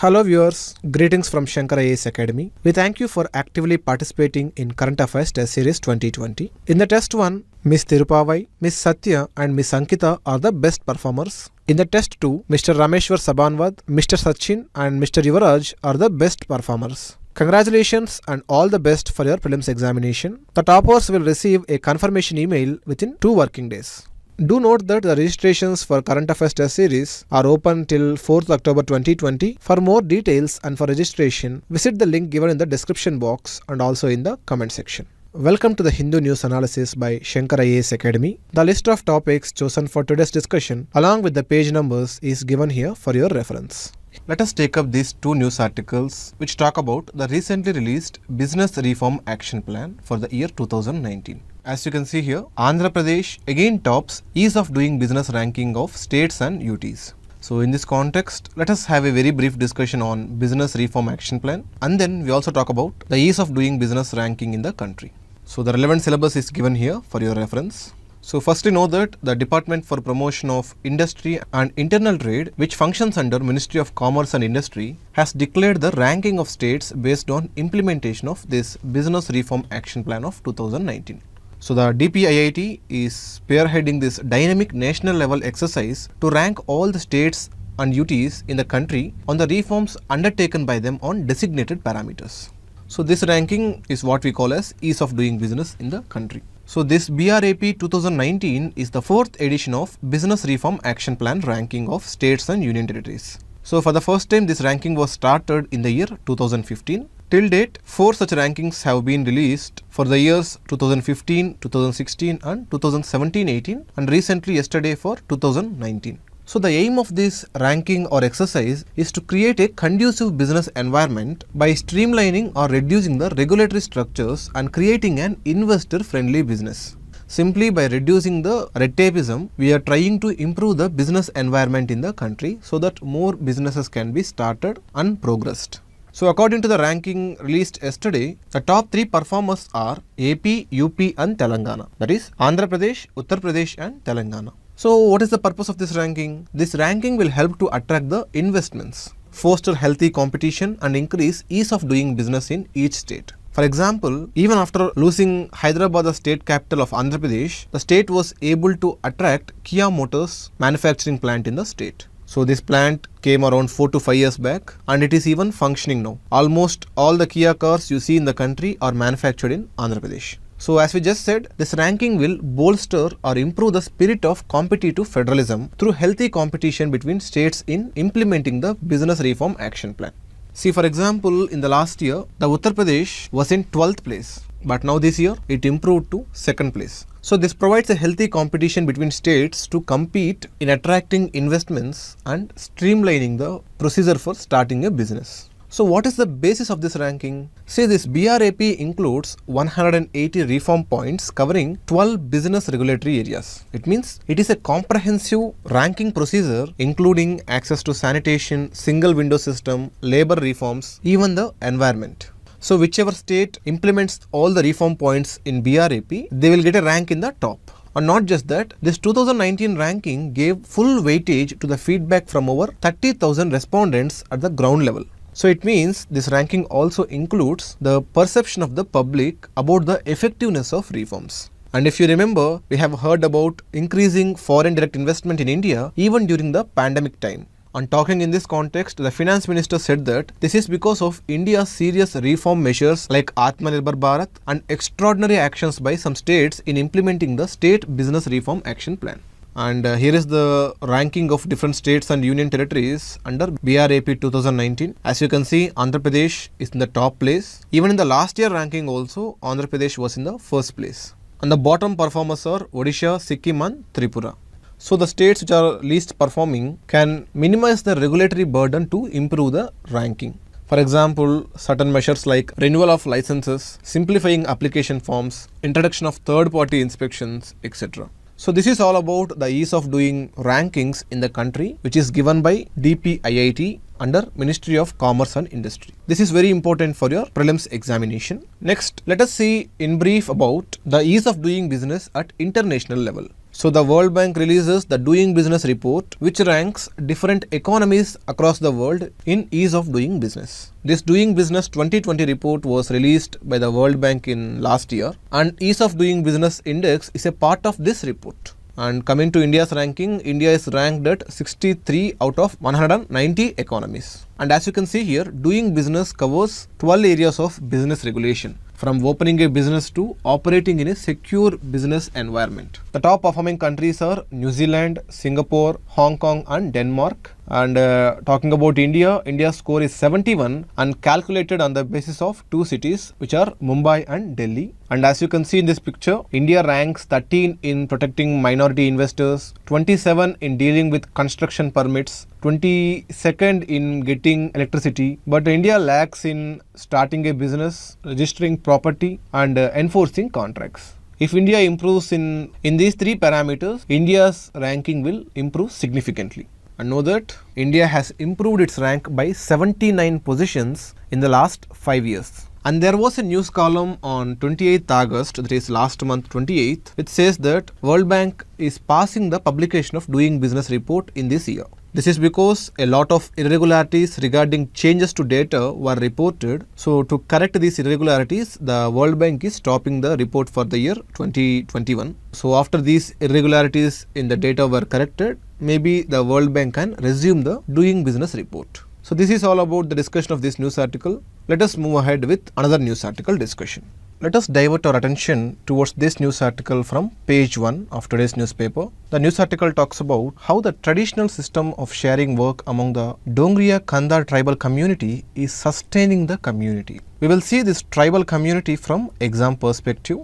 Hello viewers, greetings from Shankar IAS Academy. We thank you for actively participating in Current Affairs Test Series 2020. In the Test 1, Ms. Tirupavai, Ms. Satya and Ms. Ankita are the best performers. In the Test 2, Mr. Rameshwar Sabanwad, Mr. Sachin and Mr. Yuvaraj are the best performers. Congratulations and all the best for your prelims examination. The toppers will receive a confirmation email within 2 working days. Do note that the registrations for Current Affairs Test Series are open till 4th October 2020. For more details and for registration, visit the link given in the description box and also in the comment section. Welcome to the Hindu News Analysis by Shankar IAS Academy. The list of topics chosen for today's discussion along with the page numbers is given here for your reference. Let us take up these two news articles which talk about the recently released Business Reform Action Plan for the year 2019. As you can see here, Andhra Pradesh again tops ease of doing business ranking of states and UTs. So in this context, let us have a very brief discussion on business reform action plan and then we also talk about the ease of doing business ranking in the country. So the relevant syllabus is given here for your reference. So firstly know that the Department for Promotion of Industry and Internal Trade which functions under Ministry of Commerce and Industry has declared the ranking of states based on implementation of this Business Reform Action Plan of 2019. So the DPIIT is spearheading this dynamic national level exercise to rank all the states and UTs in the country on the reforms undertaken by them on designated parameters. So this ranking is what we call as ease of doing business in the country. So this BRAP 2019 is the fourth edition of Business Reform Action Plan ranking of states and union territories. So for the first time this ranking was started in the year 2015 Till date, four such rankings have been released for the years 2015, 2016 and 2017-18 and recently yesterday for 2019. So the aim of this ranking or exercise is to create a conducive business environment by streamlining or reducing the regulatory structures and creating an investor-friendly business. Simply by reducing the red tapeism, we are trying to improve the business environment in the country so that more businesses can be started and progressed. So according to the ranking released yesterday, the top three performers are AP, UP and Telangana. That is Andhra Pradesh, Uttar Pradesh and Telangana. So what is the purpose of this ranking? This ranking will help to attract the investments, foster healthy competition and increase ease of doing business in each state. For example, even after losing Hyderabad, the state capital of Andhra Pradesh, the state was able to attract Kia Motors manufacturing plant in the state. So this plant came around 4 to 5 years back and it is even functioning now. Almost all the Kia cars you see in the country are manufactured in Andhra Pradesh. So as we just said, this ranking will bolster or improve the spirit of competitive federalism through healthy competition between states in implementing the Business Reform Action Plan. See for example, in the last year, the Uttar Pradesh was in 12th place but now this year it improved to second place. So this provides a healthy competition between states to compete in attracting investments and streamlining the procedure for starting a business. So what is the basis of this ranking? Say this BRAP includes 180 reform points covering 12 business regulatory areas. It means it is a comprehensive ranking procedure including access to sanitation, single window system, labor reforms, even the environment. So whichever state implements all the reform points in BRAP, they will get a rank in the top. And not just that, this 2019 ranking gave full weightage to the feedback from over 30,000 respondents at the ground level. So it means this ranking also includes the perception of the public about the effectiveness of reforms. And if you remember, we have heard about increasing foreign direct investment in India even during the pandemic time. On talking in this context, the finance minister said that this is because of India's serious reform measures like Atmanirbhar Bharat and extraordinary actions by some states in implementing the State Business Reform Action Plan. And uh, here is the ranking of different states and union territories under BRAP 2019. As you can see, Andhra Pradesh is in the top place. Even in the last year ranking also, Andhra Pradesh was in the first place. And the bottom performers are Odisha, Sikkim and Tripura. So the states which are least performing can minimize the regulatory burden to improve the ranking. For example, certain measures like renewal of licenses, simplifying application forms, introduction of third-party inspections, etc. So this is all about the ease of doing rankings in the country which is given by DPIIT under Ministry of Commerce and Industry. This is very important for your prelims examination. Next, let us see in brief about the ease of doing business at international level. So the World Bank releases the Doing Business report which ranks different economies across the world in ease of doing business. This Doing Business 2020 report was released by the World Bank in last year and ease of doing business index is a part of this report. And coming to India's ranking, India is ranked at 63 out of 190 economies. And as you can see here, doing business covers 12 areas of business regulation from opening a business to operating in a secure business environment. The top performing countries are New Zealand, Singapore, Hong Kong and Denmark. And uh, talking about India, India's score is 71 and calculated on the basis of two cities which are Mumbai and Delhi. And as you can see in this picture, India ranks 13 in protecting minority investors, 27 in dealing with construction permits, 22nd in getting electricity, but India lacks in starting a business, registering property and uh, enforcing contracts. If India improves in, in these three parameters, India's ranking will improve significantly. And know that India has improved its rank by 79 positions in the last 5 years. And there was a news column on 28th August, that is last month 28th, which says that World Bank is passing the publication of Doing Business report in this year. This is because a lot of irregularities regarding changes to data were reported. So to correct these irregularities, the World Bank is stopping the report for the year 2021. So after these irregularities in the data were corrected, maybe the World Bank can resume the doing business report. So this is all about the discussion of this news article. Let us move ahead with another news article discussion. Let us divert our attention towards this news article from page 1 of today's newspaper. The news article talks about how the traditional system of sharing work among the Dongriya Kandar tribal community is sustaining the community. We will see this tribal community from exam perspective.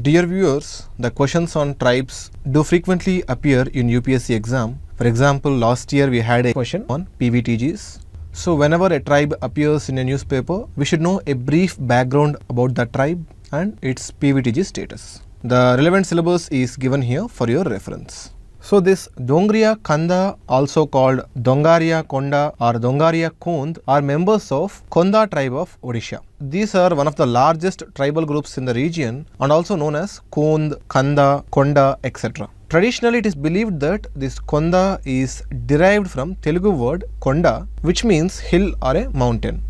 Dear viewers, the questions on tribes do frequently appear in UPSC exam. For example, last year we had a question on PVTGs. So whenever a tribe appears in a newspaper, we should know a brief background about that tribe and its PVTG status. The relevant syllabus is given here for your reference. So this Dongriya Kanda also called Dongaria Konda or Dongaria Kond are members of Konda tribe of Odisha. These are one of the largest tribal groups in the region and also known as Kond, Kanda, Konda etc. Traditionally it is believed that this Konda is derived from Telugu word Konda which means hill or a mountain.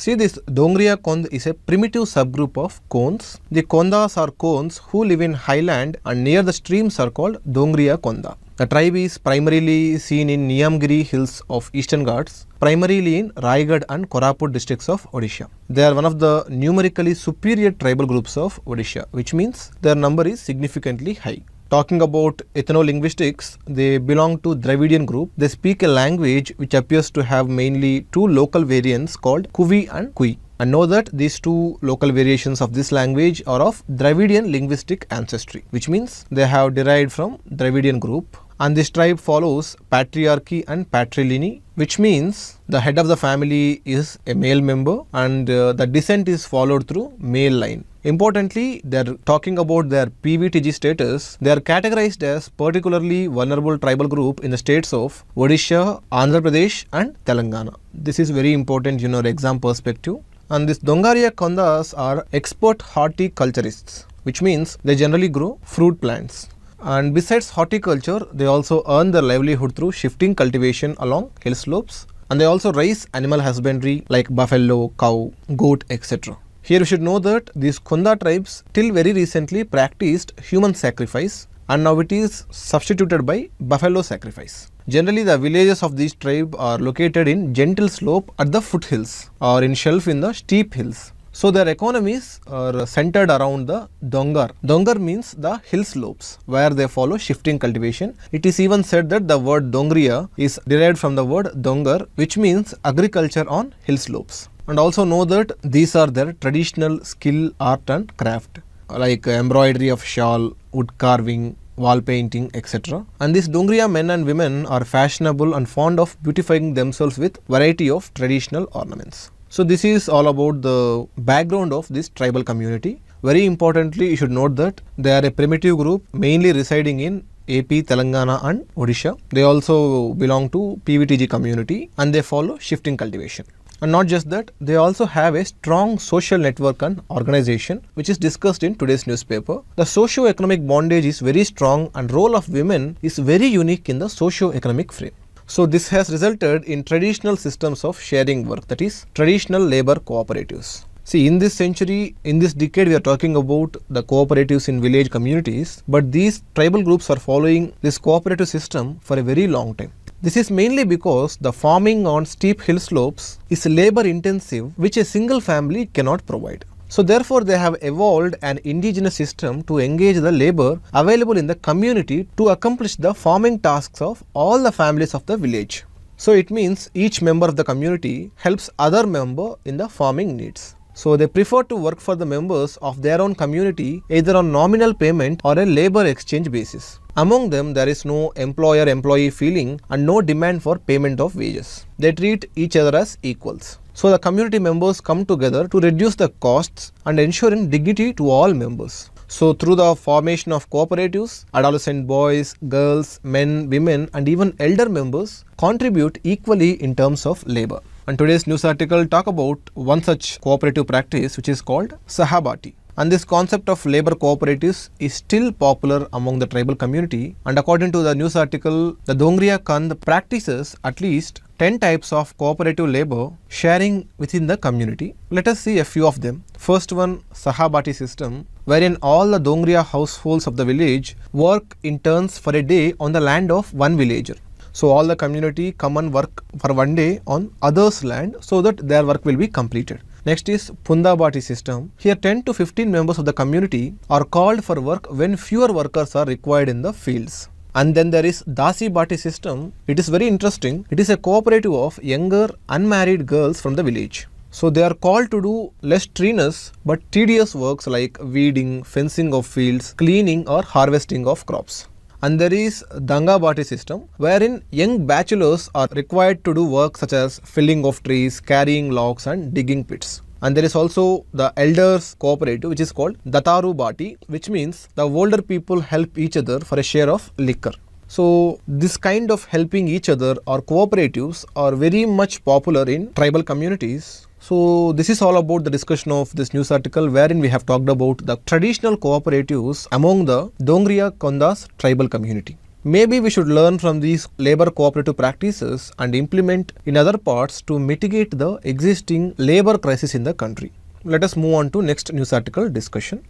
See this Dongria Kond is a primitive subgroup of Konds. The Kondas are Konds who live in highland and near the streams are called Dongria Konda. The tribe is primarily seen in Niyamgiri hills of Eastern Ghats, primarily in Raigad and Koraput districts of Odisha. They are one of the numerically superior tribal groups of Odisha, which means their number is significantly high talking about ethno-linguistics, they belong to Dravidian group. They speak a language which appears to have mainly two local variants called Kuvi and Kui. And know that these two local variations of this language are of Dravidian linguistic ancestry, which means they have derived from Dravidian group. And this tribe follows patriarchy and patriline, which means the head of the family is a male member and uh, the descent is followed through male line. Importantly, they're talking about their PVTG status. They are categorized as particularly vulnerable tribal group in the states of Odisha, Andhra Pradesh and Telangana. This is very important, you know, exam perspective. And these Dongaria Kondas are expert horticulturists, which means they generally grow fruit plants. And besides horticulture, they also earn their livelihood through shifting cultivation along hill slopes. And they also raise animal husbandry like buffalo, cow, goat, etc. Here you should know that these Konda tribes till very recently practiced human sacrifice and now it is substituted by buffalo sacrifice. Generally the villages of these tribe are located in gentle slope at the foothills or in shelf in the steep hills. So their economies are centered around the dongar. Dongar means the hill slopes where they follow shifting cultivation. It is even said that the word dongria is derived from the word dongar which means agriculture on hill slopes and also know that these are their traditional skill art and craft like embroidery of shawl, wood carving, wall painting, etc. And these Dongriya men and women are fashionable and fond of beautifying themselves with variety of traditional ornaments. So this is all about the background of this tribal community. Very importantly, you should note that they are a primitive group mainly residing in AP, Telangana and Odisha. They also belong to PVTG community and they follow shifting cultivation. And not just that, they also have a strong social network and organization which is discussed in today's newspaper. The socio-economic bondage is very strong and role of women is very unique in the socio-economic frame. So this has resulted in traditional systems of sharing work that is traditional labor cooperatives. See in this century, in this decade we are talking about the cooperatives in village communities but these tribal groups are following this cooperative system for a very long time. This is mainly because the farming on steep hill slopes is labor intensive which a single family cannot provide. So therefore they have evolved an indigenous system to engage the labor available in the community to accomplish the farming tasks of all the families of the village. So it means each member of the community helps other member in the farming needs. So they prefer to work for the members of their own community either on nominal payment or a labor exchange basis. Among them, there is no employer-employee feeling and no demand for payment of wages. They treat each other as equals. So the community members come together to reduce the costs and ensuring dignity to all members. So through the formation of cooperatives, adolescent boys, girls, men, women and even elder members contribute equally in terms of labor. And today's news article talk about one such cooperative practice which is called Sahabati. And this concept of labor cooperatives is still popular among the tribal community. And according to the news article, the Dongriya Kand practices at least 10 types of cooperative labor sharing within the community. Let us see a few of them. First one, Sahabati system, wherein all the Dongriya households of the village work in turns for a day on the land of one villager. So all the community come and work for one day on others' land so that their work will be completed. Next is Pundabati system. Here 10 to 15 members of the community are called for work when fewer workers are required in the fields. And then there is Dasi Bati system. It is very interesting. It is a cooperative of younger unmarried girls from the village. So they are called to do less strenuous but tedious works like weeding, fencing of fields, cleaning or harvesting of crops and there is Dangabati system wherein young bachelors are required to do work such as felling of trees, carrying logs and digging pits. And there is also the elders cooperative which is called Dataru Bati which means the older people help each other for a share of liquor. So this kind of helping each other or cooperatives are very much popular in tribal communities so this is all about the discussion of this news article wherein we have talked about the traditional cooperatives among the Dongriya Kondas tribal community. Maybe we should learn from these labor cooperative practices and implement in other parts to mitigate the existing labor crisis in the country. Let us move on to next news article discussion.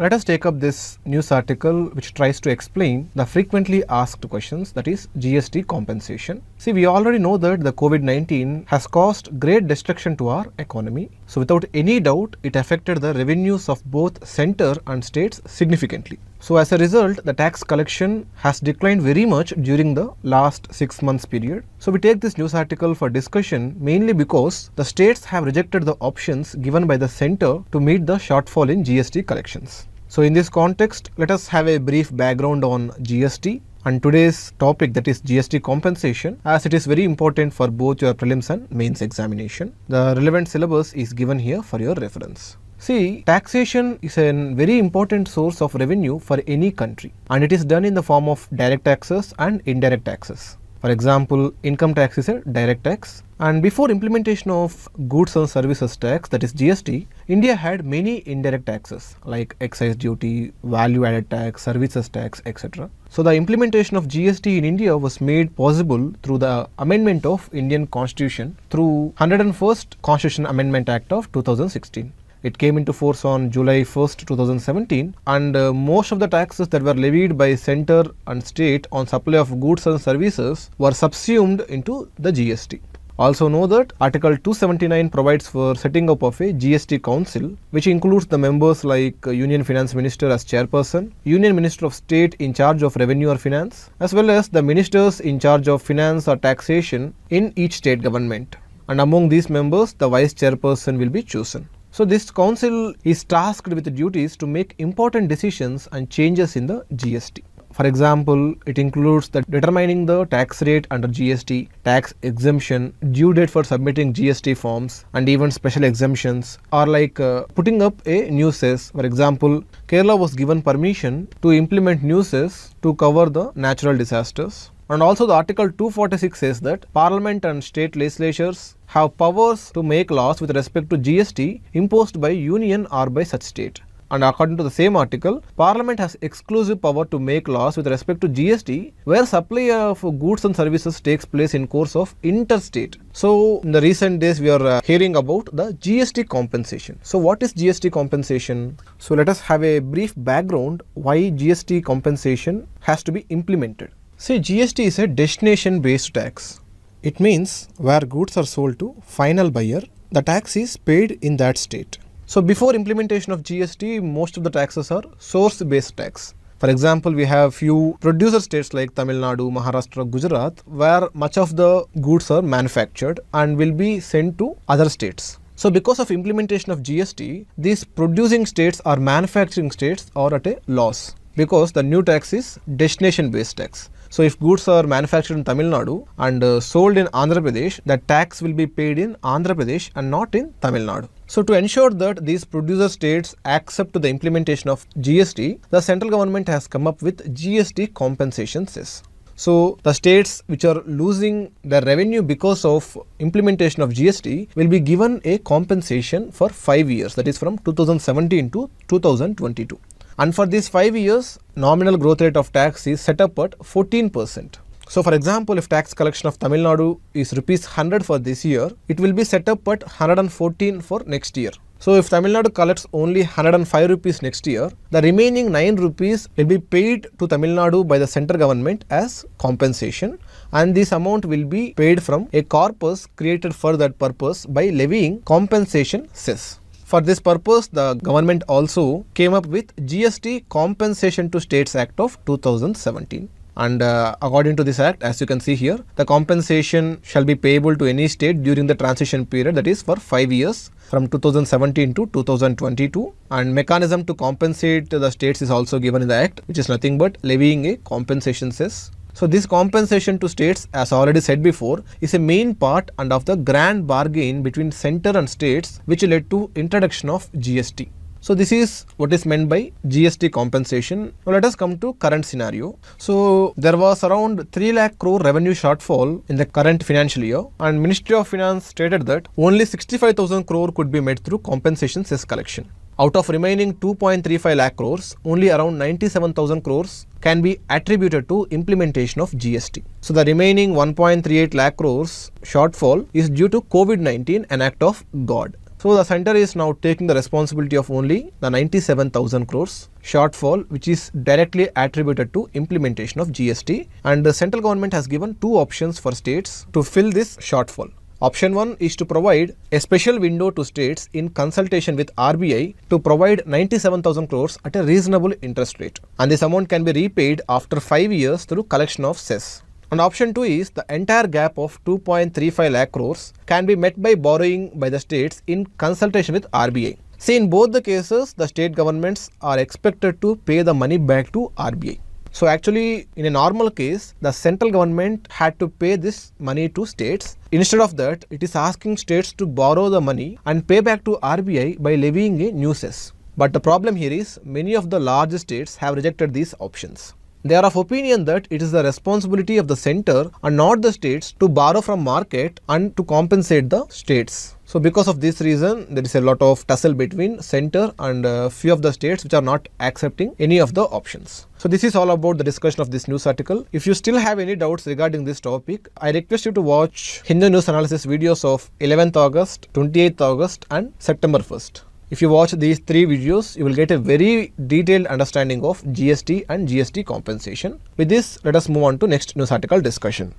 Let us take up this news article which tries to explain the frequently asked questions that is GST compensation. See, we already know that the COVID-19 has caused great destruction to our economy. So without any doubt, it affected the revenues of both center and states significantly. So as a result, the tax collection has declined very much during the last six months period. So we take this news article for discussion mainly because the states have rejected the options given by the center to meet the shortfall in GST collections. So in this context, let us have a brief background on GST and today's topic that is GST compensation as it is very important for both your prelims and mains examination. The relevant syllabus is given here for your reference. See, taxation is a very important source of revenue for any country and it is done in the form of direct taxes and indirect taxes. For example, income tax is a direct tax. And before implementation of goods and services tax, that is GST, India had many indirect taxes like excise duty, value added tax, services tax, etc. So the implementation of GST in India was made possible through the amendment of Indian Constitution through 101st Constitution Amendment Act of 2016. It came into force on July 1st, 2017 and uh, most of the taxes that were levied by center and state on supply of goods and services were subsumed into the GST. Also know that Article 279 provides for setting up of a GST Council which includes the members like uh, Union Finance Minister as chairperson, Union Minister of State in charge of revenue or finance as well as the ministers in charge of finance or taxation in each state government. And among these members the vice chairperson will be chosen. So this council is tasked with duties to make important decisions and changes in the GST. For example, it includes the determining the tax rate under GST, tax exemption, due date for submitting GST forms, and even special exemptions, or like uh, putting up a new cess. For example, Kerala was given permission to implement new cess to cover the natural disasters. And also the article 246 says that parliament and state legislatures have powers to make laws with respect to GST imposed by union or by such state. And according to the same article, Parliament has exclusive power to make laws with respect to GST where supply of goods and services takes place in course of interstate. So, in the recent days, we are uh, hearing about the GST compensation. So, what is GST compensation? So, let us have a brief background why GST compensation has to be implemented. See, GST is a destination based tax. It means where goods are sold to final buyer, the tax is paid in that state. So before implementation of GST, most of the taxes are source based tax. For example, we have few producer states like Tamil Nadu, Maharashtra, Gujarat, where much of the goods are manufactured and will be sent to other states. So because of implementation of GST, these producing states or manufacturing states are at a loss because the new tax is destination based tax. So if goods are manufactured in Tamil Nadu and uh, sold in Andhra Pradesh, the tax will be paid in Andhra Pradesh and not in Tamil Nadu. So to ensure that these producer states accept the implementation of GST, the central government has come up with GST compensation cess. So the states which are losing their revenue because of implementation of GST will be given a compensation for 5 years that is from 2017 to 2022 and for these 5 years nominal growth rate of tax is set up at 14%. So for example, if tax collection of Tamil Nadu is rupees 100 for this year, it will be set up at 114 for next year. So if Tamil Nadu collects only 105 rupees next year, the remaining 9 rupees will be paid to Tamil Nadu by the Centre government as compensation and this amount will be paid from a corpus created for that purpose by levying compensation cess. For this purpose, the government also came up with GST Compensation to States Act of 2017 and uh, according to this act as you can see here the compensation shall be payable to any state during the transition period that is for 5 years from 2017 to 2022 and mechanism to compensate the states is also given in the act which is nothing but levying a compensation cess so this compensation to states, as already said before, is a main part and of the grand bargain between center and states which led to introduction of GST. So this is what is meant by GST compensation. Now let us come to current scenario. So there was around 3 lakh crore revenue shortfall in the current financial year and Ministry of Finance stated that only 65,000 crore could be made through compensation cess collection. Out of remaining 2.35 lakh crores, only around 97,000 crores can be attributed to implementation of GST. So the remaining 1.38 lakh crores shortfall is due to COVID-19, an act of God. So the center is now taking the responsibility of only the 97,000 crores shortfall which is directly attributed to implementation of GST and the central government has given two options for states to fill this shortfall. Option 1 is to provide a special window to states in consultation with RBI to provide 97,000 crores at a reasonable interest rate and this amount can be repaid after 5 years through collection of cess. And option 2 is the entire gap of 2.35 lakh crores can be met by borrowing by the states in consultation with RBI. See in both the cases the state governments are expected to pay the money back to RBI. So actually in a normal case, the central government had to pay this money to states. Instead of that, it is asking states to borrow the money and pay back to RBI by levying a new cess. But the problem here is many of the large states have rejected these options. They are of opinion that it is the responsibility of the center and not the states to borrow from market and to compensate the states. So because of this reason, there is a lot of tussle between center and uh, few of the states which are not accepting any of the options. So this is all about the discussion of this news article. If you still have any doubts regarding this topic, I request you to watch Hindu news analysis videos of 11th August, 28th August and September 1st. If you watch these three videos, you will get a very detailed understanding of GST and GST compensation. With this, let us move on to next news article discussion.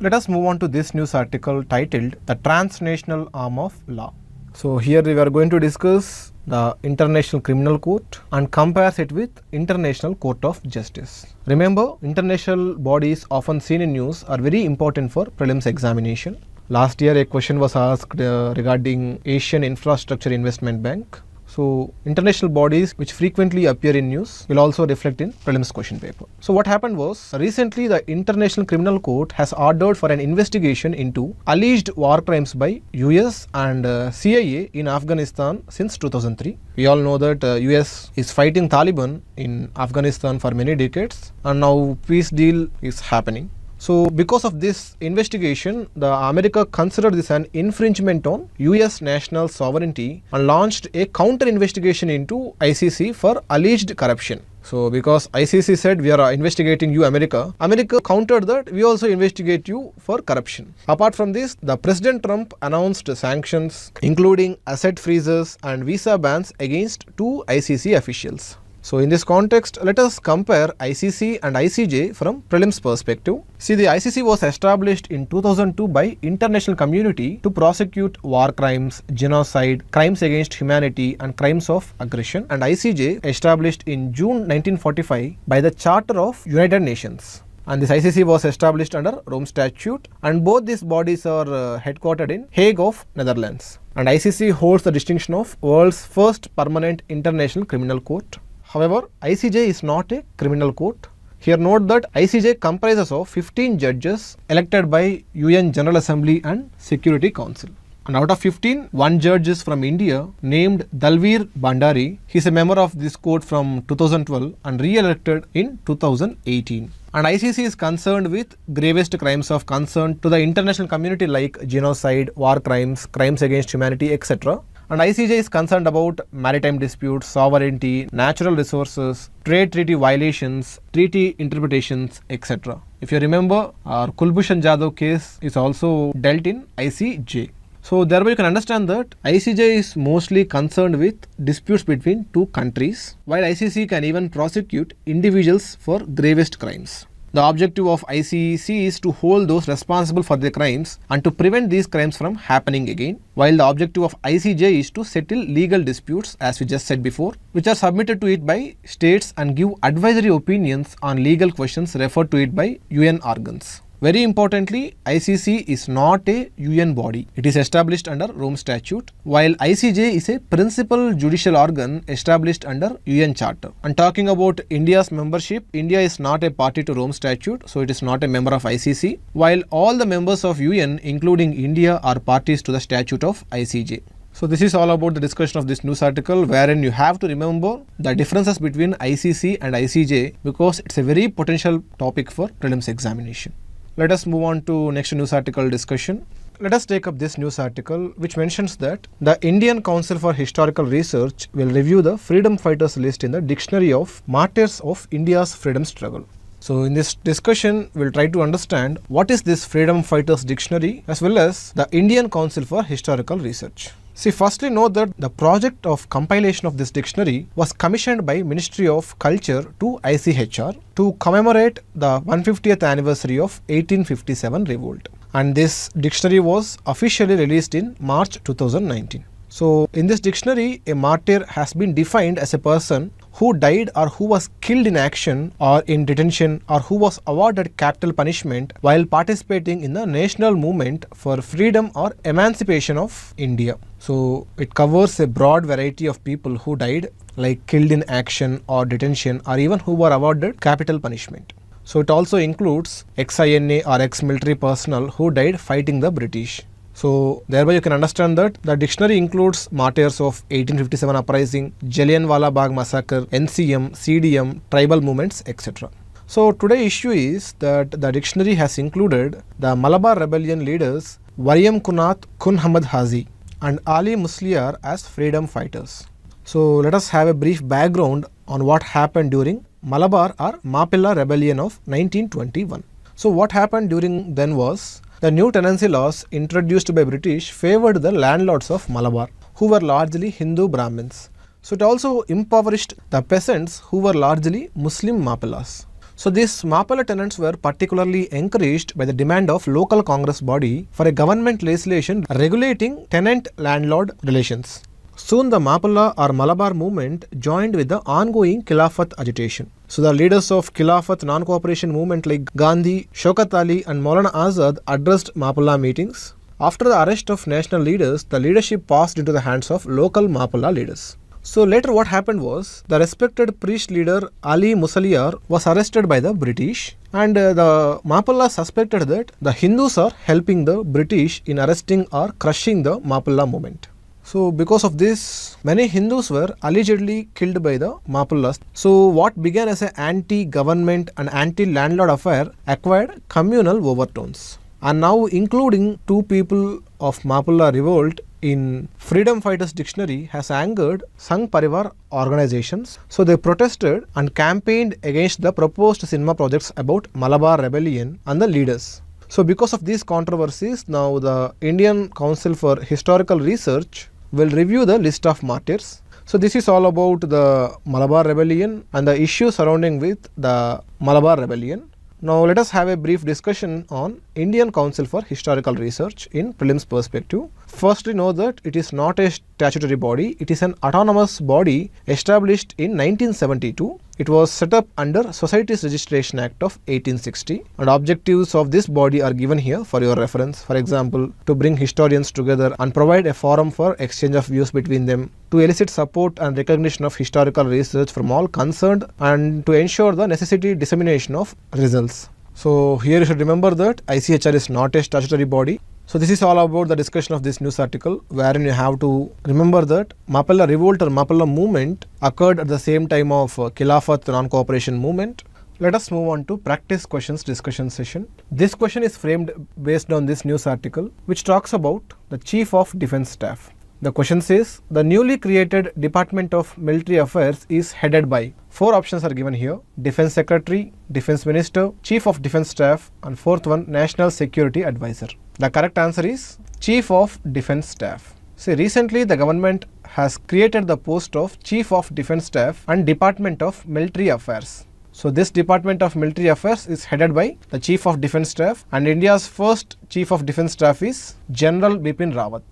Let us move on to this news article titled The Transnational Arm of Law. So here we are going to discuss the International Criminal Court and compares it with International Court of Justice. Remember, international bodies often seen in news are very important for prelims examination. Last year a question was asked uh, regarding Asian Infrastructure Investment Bank so international bodies which frequently appear in news will also reflect in prelims question paper. So what happened was recently the International Criminal Court has ordered for an investigation into alleged war crimes by US and uh, CIA in Afghanistan since 2003. We all know that uh, US is fighting Taliban in Afghanistan for many decades and now peace deal is happening. So because of this investigation, the America considered this an infringement on US national sovereignty and launched a counter investigation into ICC for alleged corruption. So because ICC said we are uh, investigating you America, America countered that we also investigate you for corruption. Apart from this, the President Trump announced sanctions including asset freezes and visa bans against two ICC officials. So, in this context, let us compare ICC and ICJ from prelims perspective. See, the ICC was established in 2002 by international community to prosecute war crimes, genocide, crimes against humanity and crimes of aggression and ICJ established in June 1945 by the Charter of United Nations and this ICC was established under Rome Statute and both these bodies are uh, headquartered in Hague of Netherlands and ICC holds the distinction of world's first permanent international criminal court However, ICJ is not a criminal court. Here note that ICJ comprises of 15 judges elected by UN General Assembly and Security Council. And out of 15, one judge is from India named Dalvir Bandari. He is a member of this court from 2012 and re-elected in 2018. And ICC is concerned with gravest crimes of concern to the international community like genocide, war crimes, crimes against humanity, etc. And ICJ is concerned about maritime disputes, sovereignty, natural resources, trade treaty violations, treaty interpretations, etc. If you remember, our Kulbushan Jadhav case is also dealt in ICJ. So thereby you can understand that ICJ is mostly concerned with disputes between two countries, while ICC can even prosecute individuals for gravest crimes. The objective of ICEC is to hold those responsible for the crimes and to prevent these crimes from happening again, while the objective of ICJ is to settle legal disputes as we just said before, which are submitted to it by states and give advisory opinions on legal questions referred to it by UN organs. Very importantly, ICC is not a UN body. It is established under Rome Statute, while ICJ is a principal judicial organ established under UN Charter. And talking about India's membership, India is not a party to Rome Statute, so it is not a member of ICC, while all the members of UN, including India, are parties to the Statute of ICJ. So this is all about the discussion of this news article wherein you have to remember the differences between ICC and ICJ because it's a very potential topic for prelims examination. Let us move on to next news article discussion. Let us take up this news article which mentions that the Indian Council for Historical Research will review the freedom fighters list in the Dictionary of Martyrs of India's Freedom Struggle. So in this discussion, we'll try to understand what is this Freedom Fighters Dictionary as well as the Indian Council for Historical Research. See, firstly know that the project of compilation of this dictionary was commissioned by Ministry of Culture to ICHR to commemorate the 150th anniversary of 1857 revolt. And this dictionary was officially released in March 2019. So, in this dictionary, a martyr has been defined as a person who died or who was killed in action or in detention or who was awarded capital punishment while participating in the national movement for freedom or emancipation of India. So it covers a broad variety of people who died like killed in action or detention or even who were awarded capital punishment. So it also includes ex-INA or ex-military personnel who died fighting the British. So thereby you can understand that the dictionary includes martyrs of 1857 uprising, Jallianwala Bagh massacre, NCM, CDM, tribal movements, etc. So today issue is that the dictionary has included the Malabar rebellion leaders Variam Kunath Kun Hamad Hazi and Ali Musliar as freedom fighters. So let us have a brief background on what happened during Malabar or Mapilla rebellion of 1921. So what happened during then was the new tenancy laws introduced by British favored the landlords of Malabar, who were largely Hindu Brahmins. So it also impoverished the peasants who were largely Muslim Mapalas. So these Mapala tenants were particularly encouraged by the demand of local Congress body for a government legislation regulating tenant-landlord relations. Soon the Mapala or Malabar movement joined with the ongoing Khilafat agitation. So the leaders of Khilafat non-cooperation movement like Gandhi, Shokat Ali and Maulana Azad addressed Mapala meetings. After the arrest of national leaders, the leadership passed into the hands of local Mapala leaders. So later what happened was, the respected priest leader Ali Musaliar was arrested by the British and uh, the Mapala suspected that the Hindus are helping the British in arresting or crushing the Mapala movement. So because of this, many Hindus were allegedly killed by the Mapullas. So what began as an anti-government and anti-landlord affair acquired communal overtones. And now including two people of Mapulla revolt in Freedom Fighters Dictionary has angered Sangh Parivar organizations. So they protested and campaigned against the proposed cinema projects about Malabar Rebellion and the leaders. So because of these controversies, now the Indian Council for Historical Research we will review the list of martyrs. So this is all about the Malabar Rebellion and the issue surrounding with the Malabar Rebellion. Now let us have a brief discussion on Indian Council for Historical Research in prelims perspective. Firstly know that it is not a statutory body, it is an autonomous body established in 1972 it was set up under Societies Registration Act of 1860 and objectives of this body are given here for your reference. For example, to bring historians together and provide a forum for exchange of views between them, to elicit support and recognition of historical research from all concerned and to ensure the necessary dissemination of results. So here you should remember that ICHR is not a statutory body. So this is all about the discussion of this news article wherein you have to remember that Mapala revolt or Mapala movement occurred at the same time of uh, Khilafat non-cooperation movement. Let us move on to practice questions discussion session. This question is framed based on this news article which talks about the chief of defense staff. The question says the newly created Department of Military Affairs is headed by. Four options are given here, Defense Secretary, Defense Minister, Chief of Defense Staff and fourth one, National Security Advisor. The correct answer is Chief of Defense Staff. See, recently the government has created the post of Chief of Defense Staff and Department of Military Affairs. So this Department of Military Affairs is headed by the Chief of Defense Staff and India's first Chief of Defense Staff is General Bipin Rawat.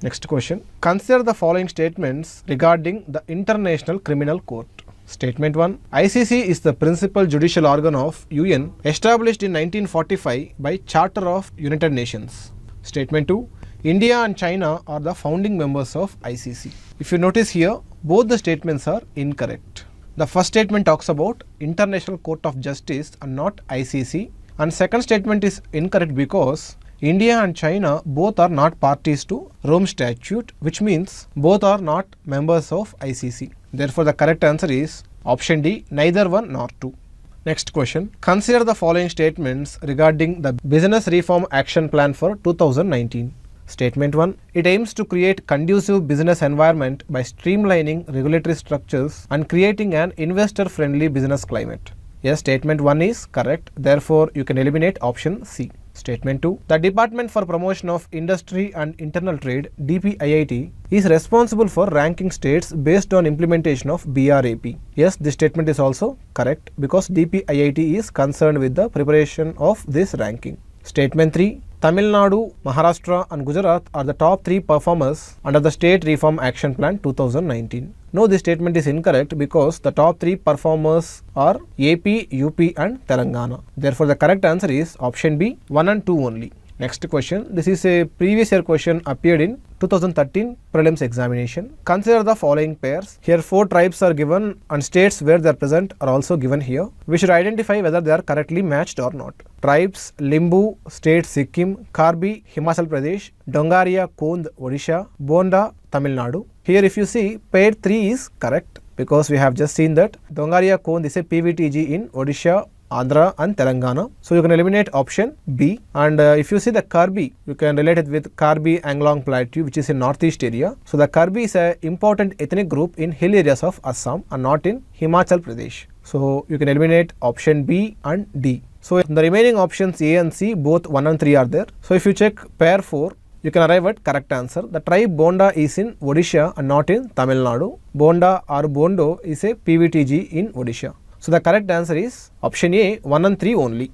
Next question. Consider the following statements regarding the International Criminal Court. Statement 1. ICC is the principal judicial organ of UN established in 1945 by Charter of United Nations. Statement 2. India and China are the founding members of ICC. If you notice here, both the statements are incorrect. The first statement talks about International Court of Justice and not ICC and second statement is incorrect because India and China both are not parties to Rome Statute, which means both are not members of ICC. Therefore, the correct answer is option D, neither one nor two. Next question. Consider the following statements regarding the Business Reform Action Plan for 2019. Statement 1. It aims to create conducive business environment by streamlining regulatory structures and creating an investor-friendly business climate. Yes, statement 1 is correct. Therefore, you can eliminate option C. Statement 2. The Department for Promotion of Industry and Internal Trade DPIIT is responsible for ranking states based on implementation of BRAP. Yes, this statement is also correct because DPIIT is concerned with the preparation of this ranking. Statement 3. Tamil Nadu, Maharashtra and Gujarat are the top three performers under the State Reform Action Plan 2019. No, this statement is incorrect because the top three performers are AP, UP and Telangana. Therefore, the correct answer is option B, 1 and 2 only. Next question. This is a previous year question appeared in 2013 prelims examination. Consider the following pairs. Here four tribes are given and states where they are present are also given here. We should identify whether they are correctly matched or not. Tribes Limbu, state Sikkim, Karbi, Himachal Pradesh, Dongaria, Kond, Odisha, Bonda, Tamil Nadu. Here if you see pair 3 is correct because we have just seen that Dongaria Kond is a PVTG in Odisha Andhra and Telangana. So you can eliminate option B and uh, if you see the Karbi, you can relate it with Karbi Anglong Plateau which is in northeast area. So the Karbi is an important ethnic group in hill areas of Assam and not in Himachal Pradesh. So you can eliminate option B and D. So the remaining options A and C both 1 and 3 are there. So if you check pair 4, you can arrive at correct answer. The tribe Bonda is in Odisha and not in Tamil Nadu. Bonda or Bondo is a PVTG in Odisha. So, the correct answer is option A 1 and 3 only.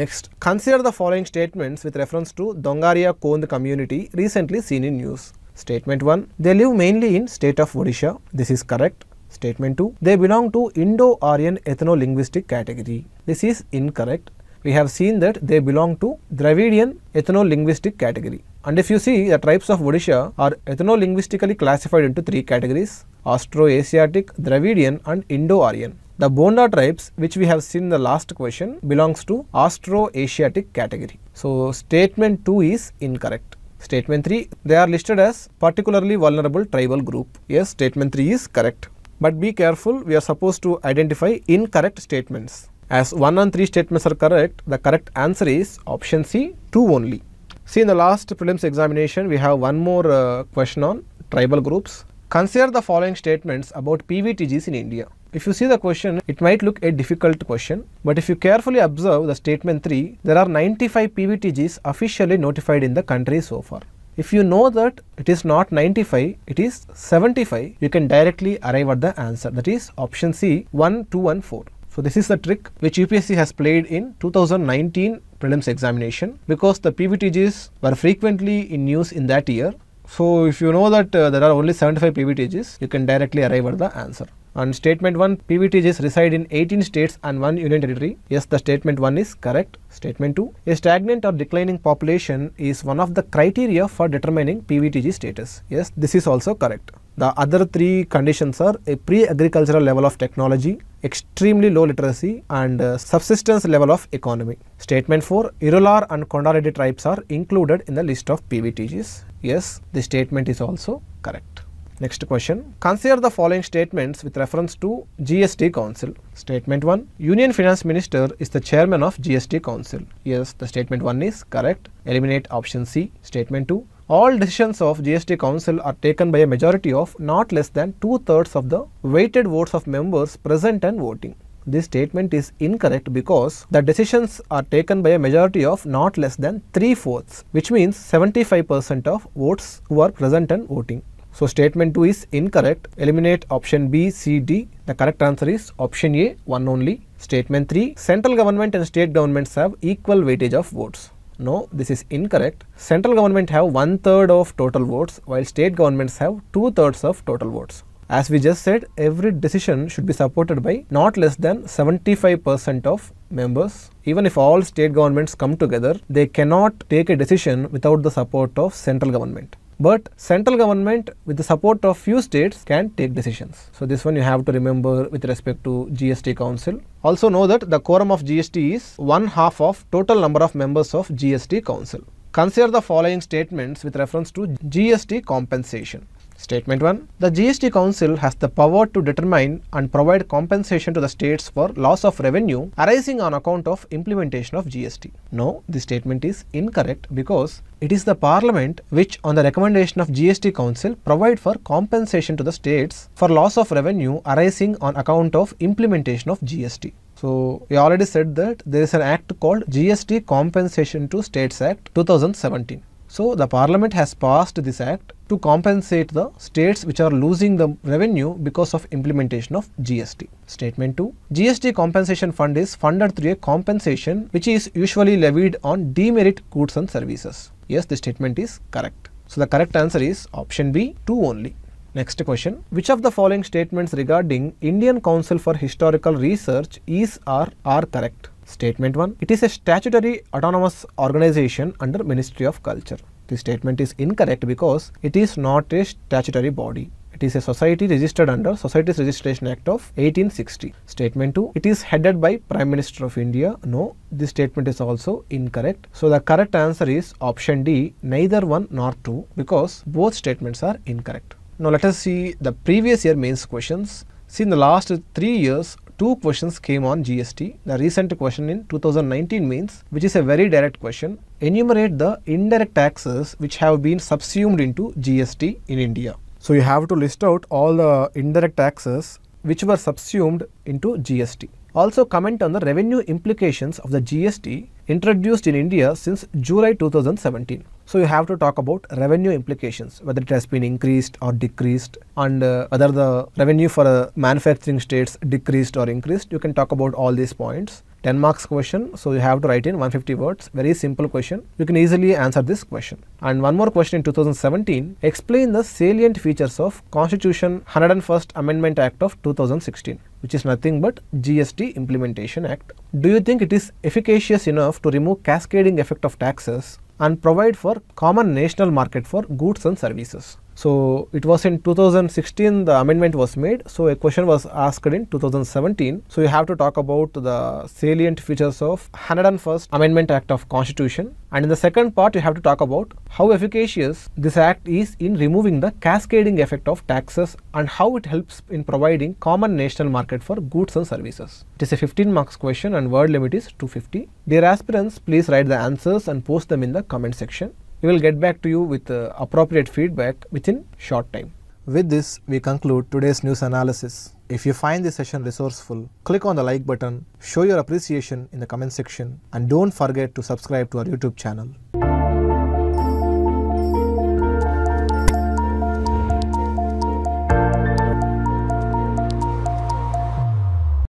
Next, consider the following statements with reference to Dongaria Kond community recently seen in news. Statement 1. They live mainly in state of Odisha. This is correct. Statement 2. They belong to Indo-Aryan ethno-linguistic category. This is incorrect. We have seen that they belong to Dravidian ethno-linguistic category. And if you see, the tribes of Odisha are ethno-linguistically classified into three categories, Austro-Asiatic, Dravidian and Indo-Aryan. The Bonda tribes, which we have seen in the last question, belongs to Austroasiatic category. So, statement 2 is incorrect. Statement 3, they are listed as particularly vulnerable tribal group. Yes, statement 3 is correct. But be careful, we are supposed to identify incorrect statements. As 1 and 3 statements are correct, the correct answer is option C, 2 only. See, in the last prelims examination, we have one more uh, question on tribal groups. Consider the following statements about PVTGs in India. If you see the question, it might look a difficult question, but if you carefully observe the statement 3, there are 95 PVTGs officially notified in the country so far. If you know that it is not 95, it is 75, you can directly arrive at the answer. That is option C, 1214. So this is the trick which UPSC has played in 2019 prelims examination because the PVTGs were frequently in use in that year. So if you know that uh, there are only 75 PVTGs, you can directly arrive at the answer. And statement 1, PVTGs reside in 18 states and 1 union territory. Yes, the statement 1 is correct. Statement 2, a stagnant or declining population is one of the criteria for determining PVTG status. Yes, this is also correct. The other three conditions are a pre-agricultural level of technology, extremely low literacy and uh, subsistence level of economy. Statement 4, Irular and Kondaladi tribes are included in the list of PVTGs. Yes, the statement is also correct. Next question, consider the following statements with reference to GST Council. Statement 1, Union Finance Minister is the chairman of GST Council. Yes, the statement 1 is correct. Eliminate option C. Statement 2, all decisions of GST Council are taken by a majority of not less than two-thirds of the weighted votes of members present and voting. This statement is incorrect because the decisions are taken by a majority of not less than three-fourths, which means 75% of votes who are present and voting. So statement 2 is incorrect. Eliminate option B, C, D. The correct answer is option A, 1 only. Statement 3, central government and state governments have equal weightage of votes. No, this is incorrect. Central government have one third of total votes while state governments have two thirds of total votes. As we just said, every decision should be supported by not less than 75% of members. Even if all state governments come together, they cannot take a decision without the support of central government but central government with the support of few states can take decisions. So this one you have to remember with respect to GST Council. Also know that the quorum of GST is one half of total number of members of GST Council. Consider the following statements with reference to GST compensation. Statement 1. The GST Council has the power to determine and provide compensation to the states for loss of revenue arising on account of implementation of GST. No, this statement is incorrect because it is the Parliament which on the recommendation of GST Council provide for compensation to the states for loss of revenue arising on account of implementation of GST. So, we already said that there is an act called GST Compensation to States Act 2017. So, the parliament has passed this act to compensate the states which are losing the revenue because of implementation of GST. Statement 2. GST compensation fund is funded through a compensation which is usually levied on demerit goods and services. Yes, the statement is correct. So, the correct answer is option B, 2 only. Next question. Which of the following statements regarding Indian Council for Historical Research is or are correct? Statement 1. It is a statutory autonomous organization under Ministry of Culture. The statement is incorrect because it is not a statutory body. It is a society registered under Societies Registration Act of 1860. Statement 2. It is headed by Prime Minister of India. No, this statement is also incorrect. So the correct answer is option D, neither 1 nor 2 because both statements are incorrect. Now let us see the previous year mains questions. See in the last 3 years two questions came on GST. The recent question in 2019 means, which is a very direct question, enumerate the indirect taxes which have been subsumed into GST in India. So you have to list out all the indirect taxes which were subsumed into GST. Also comment on the revenue implications of the GST introduced in India since July 2017. So you have to talk about revenue implications, whether it has been increased or decreased and uh, whether the revenue for uh, manufacturing states decreased or increased. You can talk about all these points 10 marks question. So, you have to write in 150 words very simple question you can easily answer this question. And one more question in 2017 explain the salient features of Constitution 101st Amendment Act of 2016 which is nothing but GST Implementation Act. Do you think it is efficacious enough to remove cascading effect of taxes and provide for common national market for goods and services? So, it was in 2016 the amendment was made. So, a question was asked in 2017. So, you have to talk about the salient features of 101st Amendment Act of Constitution. And in the second part, you have to talk about how efficacious this act is in removing the cascading effect of taxes and how it helps in providing common national market for goods and services. It is a 15 marks question and word limit is 250. Dear aspirants, please write the answers and post them in the comment section. We will get back to you with uh, appropriate feedback within short time. With this, we conclude today's news analysis. If you find this session resourceful, click on the like button, show your appreciation in the comment section, and don't forget to subscribe to our YouTube channel.